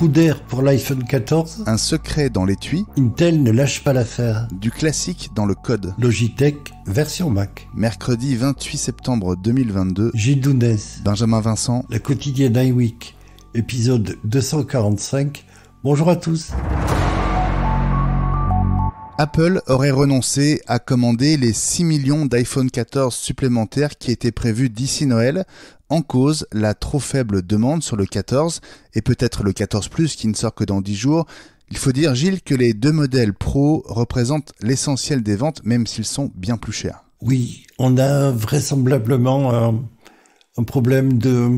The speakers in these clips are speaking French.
Coup d'air pour l'iPhone 14. Un secret dans l'étui. Intel ne lâche pas l'affaire. Du classique dans le code. Logitech version Mac. Mercredi 28 septembre 2022. Gilles Dounès. Benjamin Vincent. La quotidienne iWeek. Épisode 245. Bonjour à tous. Apple aurait renoncé à commander les 6 millions d'iPhone 14 supplémentaires qui étaient prévus d'ici Noël, en cause la trop faible demande sur le 14 et peut-être le 14 Plus qui ne sort que dans 10 jours. Il faut dire, Gilles, que les deux modèles Pro représentent l'essentiel des ventes, même s'ils sont bien plus chers. Oui, on a vraisemblablement un, problème de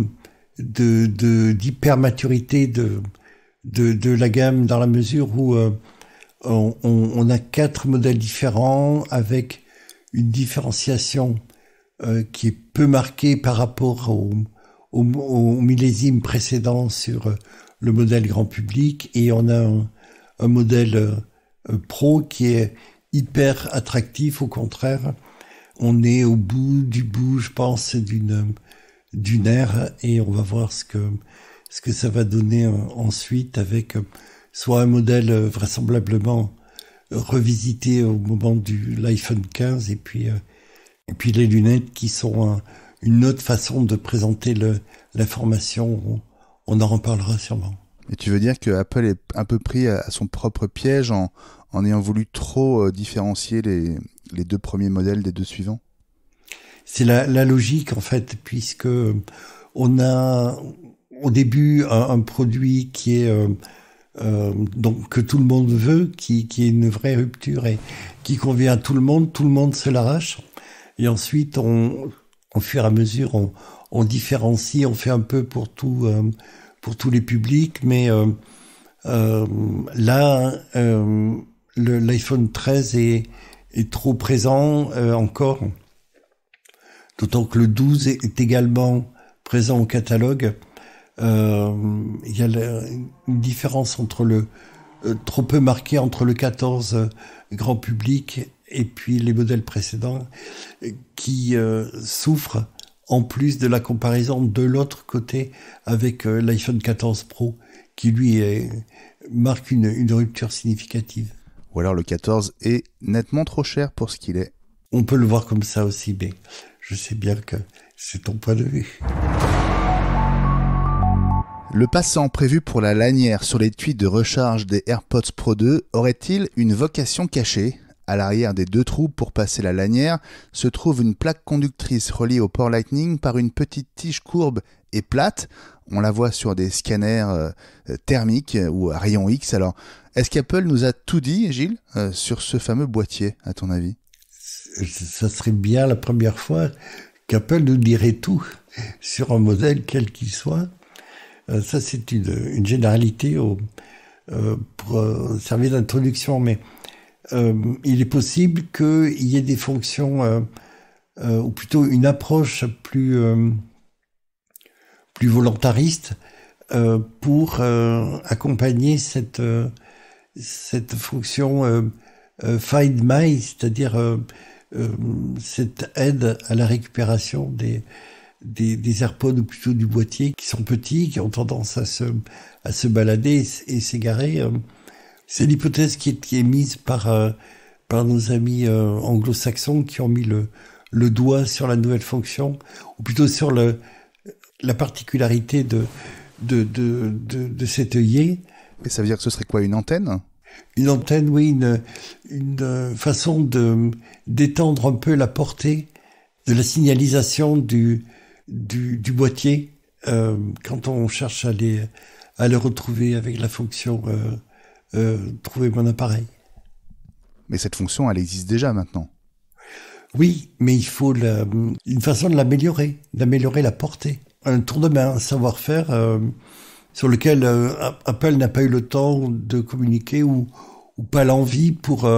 d'hypermaturité de, de, la gamme dans la mesure où euh, on, a quatre modèles différents avec une différenciation euh, qui est peu marquée par rapport au, millésime précédent sur euh, le modèle grand public et on a un, modèle euh, pro qui est hyper attractif au contraire. On est au bout du bout, je pense, d'une d'une ère et on va voir ce que ce que ça va donner ensuite avec soit un modèle euh, vraisemblablement revisité au moment du l'iPhone 15 et puis euh, et puis les lunettes qui sont une autre façon de présenter l'information. On, on en reparlera sûrement. Et tu veux dire que Apple est un peu pris à son propre piège en, ayant voulu trop euh, différencier les, deux premiers modèles des deux suivants C'est la, logique en fait, puisque on a au début un, produit qui est euh, donc que tout le monde veut, qui, qui, est une vraie rupture et qui convient à tout le monde, tout le monde se l'arrache. Et ensuite, on, au fur et à mesure, on, on différencie, on fait un peu pour tout, euh, pour tous les publics, mais euh, euh là, euh, l'iPhone 13 est, est, trop présent encore, d'autant que le 12 est également présent au catalogue. Euh, il y a une différence entre le euh, trop peu marquée entre le 14 euh, grand public et puis les modèles précédents qui souffrent en plus de la comparaison de l'autre côté avec l'iPhone 14 Pro qui lui est, marque une, une, rupture significative. Ou alors le 14 est nettement trop cher pour ce qu'il est. On peut le voir comme ça aussi, mais je sais bien que c'est ton point de vue. Le passant prévu pour la lanière sur les tuyaux de recharge des AirPods Pro 2 aurait-il une vocation cachée À l'arrière des deux trous pour passer la lanière se trouve une plaque conductrice reliée au port Lightning par une petite tige courbe et plate. On la voit sur des scanners euh, euh, thermiques euh, ou à rayon X. Alors, est-ce qu'Apple nous a tout dit, Gilles, sur ce fameux boîtier, à ton avis Ça serait bien la première fois qu'Apple nous dirait tout sur un modèle quel qu'il soit. Euh, ça, c'est une, généralité euh, pour euh, servir d'introduction, mais il est possible qu'il y ait des fonctions, ou plutôt une approche plus, plus volontariste pour accompagner cette, cette fonction Find My, c'est-à-dire cette aide à la récupération des, des, des AirPods ou plutôt du boîtier qui sont petits, qui ont tendance à se, à se balader et, s'égarer. Euh. C'est l'hypothèse qui est, mise par, euh, par nos amis euh, anglo-saxons qui ont mis le, le doigt sur la nouvelle fonction, ou plutôt sur le, la particularité de, de, de, de, de cet œillet. Mais ça veut dire que ce serait quoi, une antenne Une antenne, oui, une, une façon de d'étendre un peu la portée de la signalisation du, du, boîtier euh, quand on cherche à, les, à le retrouver avec la fonction euh, euh, trouver mon appareil. Mais cette fonction, elle existe déjà maintenant. Oui, mais il faut une façon de l'améliorer, d'améliorer la portée. Un tour de main, un savoir-faire sur lequel Apple n'a pas eu le temps de communiquer ou, pas l'envie pour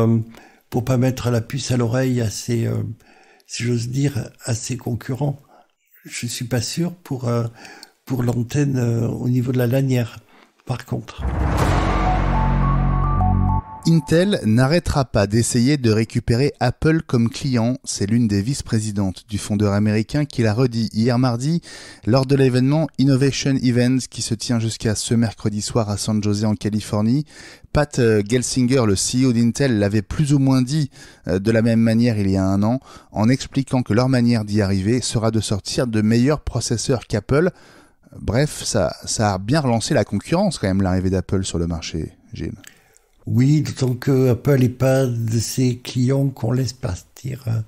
pour pas mettre la puce à l'oreille à si j'ose dire, à ses concurrents je ne suis pas sûr pour euh, l'antenne euh, au niveau de la lanière, par contre. Intel n'arrêtera pas d'essayer de récupérer Apple comme client. C'est l'une des vice-présidentes du fondeur américain qui l'a redit hier mardi lors de l'événement Innovation Events qui se tient jusqu'à ce mercredi soir à San Jose en Californie. Pat euh, Gelsinger, le CEO d'Intel, l'avait plus ou moins dit euh, de la même manière il y a un an en expliquant que leur manière d'y arriver sera de sortir de meilleurs processeurs qu'Apple. Bref, ça, ça a bien relancé la concurrence quand même l'arrivée d'Apple sur le marché, Jim oui, d'autant que Apple est pas de ces clients qu'on laisse partir hein.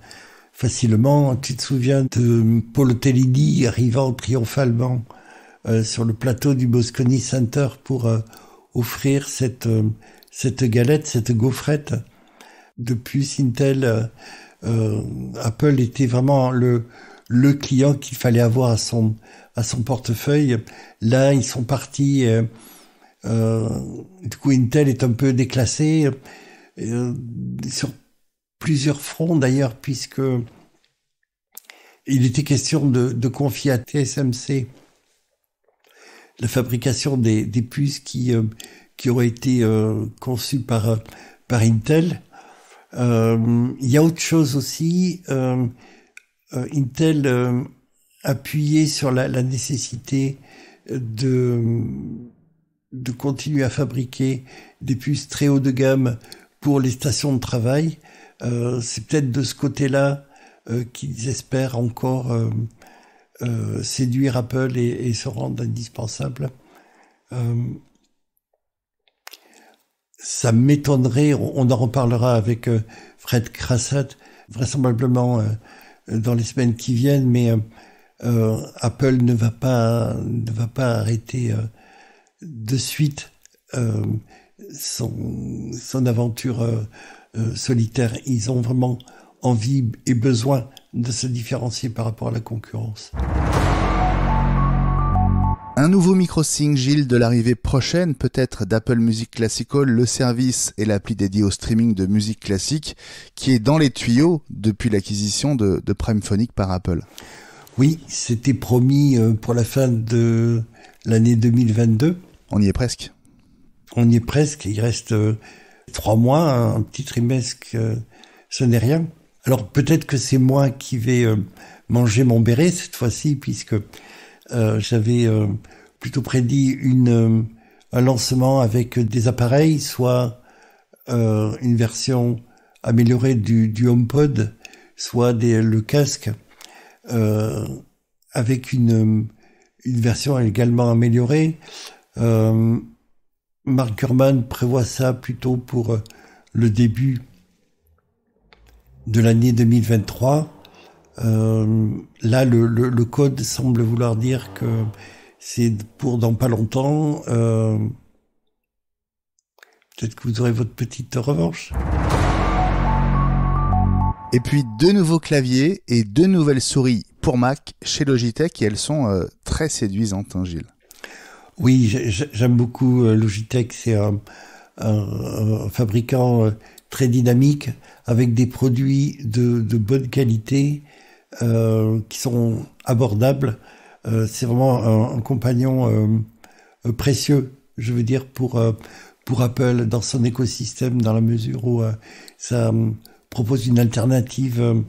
facilement. Tu te souviens de Paul Tellini arrivant triomphalement euh, sur le plateau du Bosconi Center pour euh, offrir cette, euh, cette galette, cette gaufrette. Depuis Sintel, Apple était vraiment le, le client qu'il fallait avoir à son, à son portefeuille. Là, ils sont partis euh, du coup, Intel est un peu déclassé euh, sur plusieurs fronts d'ailleurs, puisque il était question de, confier à TSMC la fabrication des, puces qui, euh, qui auraient été conçues par, par Intel. Il y a autre chose aussi. Intel appuyait sur la nécessité de de continuer à fabriquer des puces très haut de gamme pour les stations de travail. Euh, c'est peut-être de ce côté-là euh, qu'ils espèrent encore euh, séduire Apple et, se rendre indispensable. ça m'étonnerait, on en reparlera avec Fred Crassat, vraisemblablement dans les semaines qui viennent, mais Apple ne va pas, ne va pas arrêter de suite euh, son, aventure euh, euh, solitaire. Ils ont vraiment envie et besoin de se différencier par rapport à la concurrence. Un nouveau micro-single de l'arrivée prochaine, peut-être d'Apple Music Classical, le service et l'appli dédié au streaming de musique classique, qui est dans les tuyaux depuis l'acquisition de, de Prime par Apple. Oui, c'était promis pour la fin de l'année 2022. On y est presque. On y est presque. Il reste euh, trois mois, un petit trimestre, euh, ce n'est rien. Alors peut-être que c'est moi qui vais euh, manger mon béret cette fois-ci, puisque j'avais plutôt prédit un lancement avec des appareils, soit une version améliorée du, du HomePod, soit le casque, avec une, une version également améliorée, euh, Mark Kerman prévoit ça plutôt pour euh, le début de l'année 2023. Euh, là, le, code semble vouloir dire que c'est pour dans pas longtemps. Peut-être que vous aurez votre petite revanche. Et puis deux nouveaux claviers et deux nouvelles souris pour Mac chez Logitech et elles sont très séduisantes, hein, Gilles. Oui, j'aime beaucoup euh, Logitech. C'est un, fabricant euh, très dynamique avec des produits de, bonne qualité euh, qui sont abordables. c'est vraiment un, compagnon précieux, je veux dire, pour, pour Apple dans son écosystème, dans la mesure où ça propose une alternative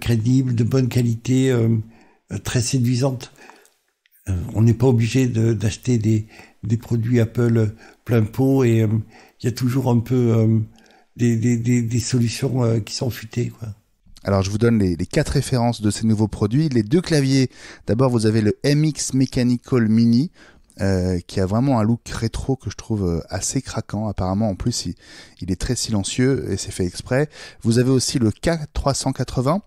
crédible, de bonne qualité, très séduisante. Euh, on n'est pas obligé d'acheter des, produits Apple plein pot et euh, il y a toujours un peu euh, des, solutions qui sont futées. Quoi. Alors je vous donne les, les, quatre références de ces nouveaux produits. Les deux claviers, d'abord vous avez le MX Mechanical Mini, euh, qui a vraiment un look rétro que je trouve euh, assez craquant. Apparemment, en plus, il, est très silencieux et c'est fait exprès. Vous avez aussi le K380.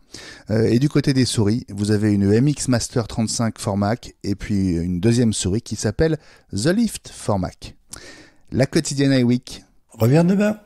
Euh, et du côté des souris, vous avez une MX Master 35 Formac et puis une deuxième souris qui s'appelle The Lift Formac. La quotidienne week Reviens demain.